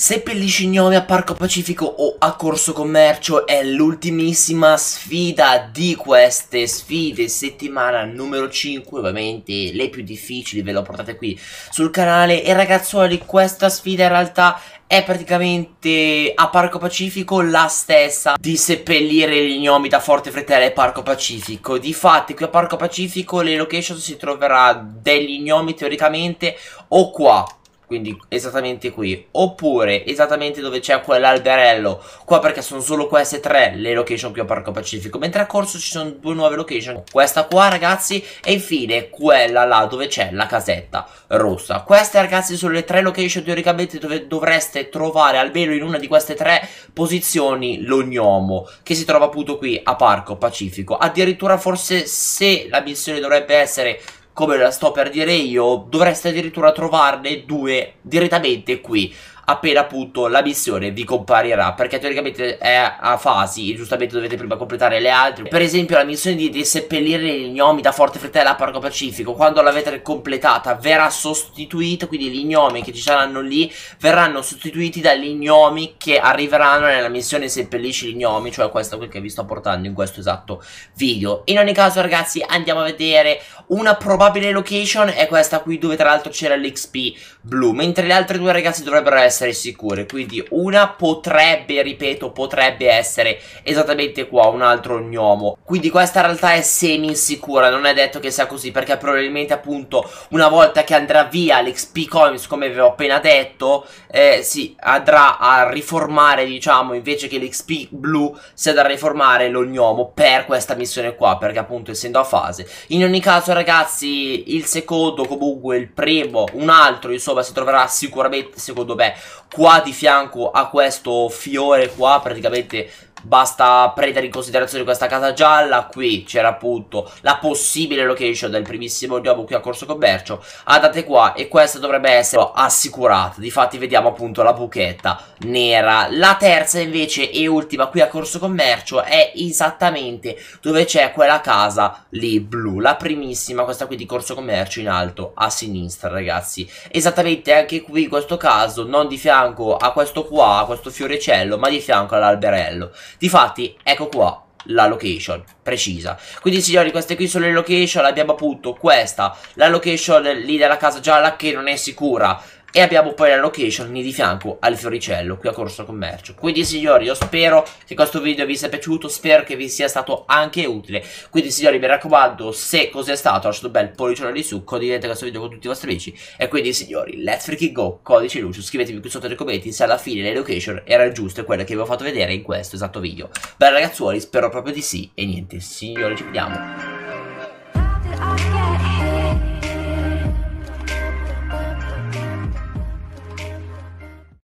Se Pellicinione a Parco Pacifico o a Corso Commercio è l'ultimissima sfida di queste sfide, settimana numero 5, ovviamente le più difficili ve le ho portate qui sul canale e ragazzuoli questa sfida in realtà è praticamente a Parco Pacifico la stessa di seppellire gli gnomi da Forte Fretella e Parco Pacifico. Difatti qui a Parco Pacifico le location si troverà degli gnomi teoricamente o qua quindi esattamente qui. Oppure esattamente dove c'è quell'alberello. Qua perché sono solo queste tre le location qui a Parco Pacifico. Mentre a corso ci sono due nuove location. Questa qua ragazzi. E infine quella là dove c'è la casetta rossa. Queste ragazzi sono le tre location teoricamente dove dovreste trovare almeno in una di queste tre posizioni l'ognomo. Che si trova appunto qui a Parco Pacifico. Addirittura forse se la missione dovrebbe essere come la sto per dire io, dovreste addirittura trovarne due direttamente qui appena appunto la missione vi comparirà perché teoricamente è a fasi e giustamente dovete prima completare le altre per esempio la missione di, di seppellire gli gnomi da Forte Fretella a Parco Pacifico quando l'avete completata verrà sostituita quindi gli gnomi che ci saranno lì verranno sostituiti dagli gnomi che arriveranno nella missione seppellisci gli gnomi cioè questo quel che vi sto portando in questo esatto video in ogni caso ragazzi andiamo a vedere una probabile location è questa qui dove tra l'altro c'era l'XP blu mentre le altre due ragazzi dovrebbero essere essere sicure. Quindi una potrebbe, ripeto, potrebbe essere esattamente qua, un altro gnomo. Quindi questa in realtà è semi-insicura, non è detto che sia così, perché probabilmente appunto una volta che andrà via l'XP Coins, come vi ho appena detto, eh, si andrà a riformare, diciamo, invece che l'XP blu, si andrà a riformare lo gnomo per questa missione qua, perché appunto essendo a fase. In ogni caso ragazzi, il secondo, comunque il primo, un altro, insomma, si troverà sicuramente, secondo me, qua di fianco a questo fiore qua praticamente Basta prendere in considerazione questa casa gialla Qui c'era appunto la possibile location del primissimo gioco qui a Corso Commercio Andate qua e questa dovrebbe essere assicurata Difatti vediamo appunto la buchetta nera La terza invece e ultima qui a Corso Commercio È esattamente dove c'è quella casa lì blu La primissima questa qui di Corso Commercio in alto a sinistra ragazzi Esattamente anche qui in questo caso non di fianco a questo qua, a questo fioricello Ma di fianco all'alberello Difatti, ecco qua la location precisa quindi signori queste qui sono le location abbiamo appunto questa la location lì della casa gialla che non è sicura e abbiamo poi la location lì di fianco al Fioricello, qui a Corso Commercio. Quindi signori, io spero che questo video vi sia piaciuto, spero che vi sia stato anche utile. Quindi signori, mi raccomando, se cos'è stato, lasciate un bel pollicione lì su, condividete questo video con tutti i vostri amici. E quindi signori, let's freaking go, codice luce, scrivetemi qui sotto nei commenti se alla fine le location erano giuste quelle che vi ho fatto vedere in questo esatto video. Bene ragazzuoli, spero proprio di sì. E niente, signori, ci vediamo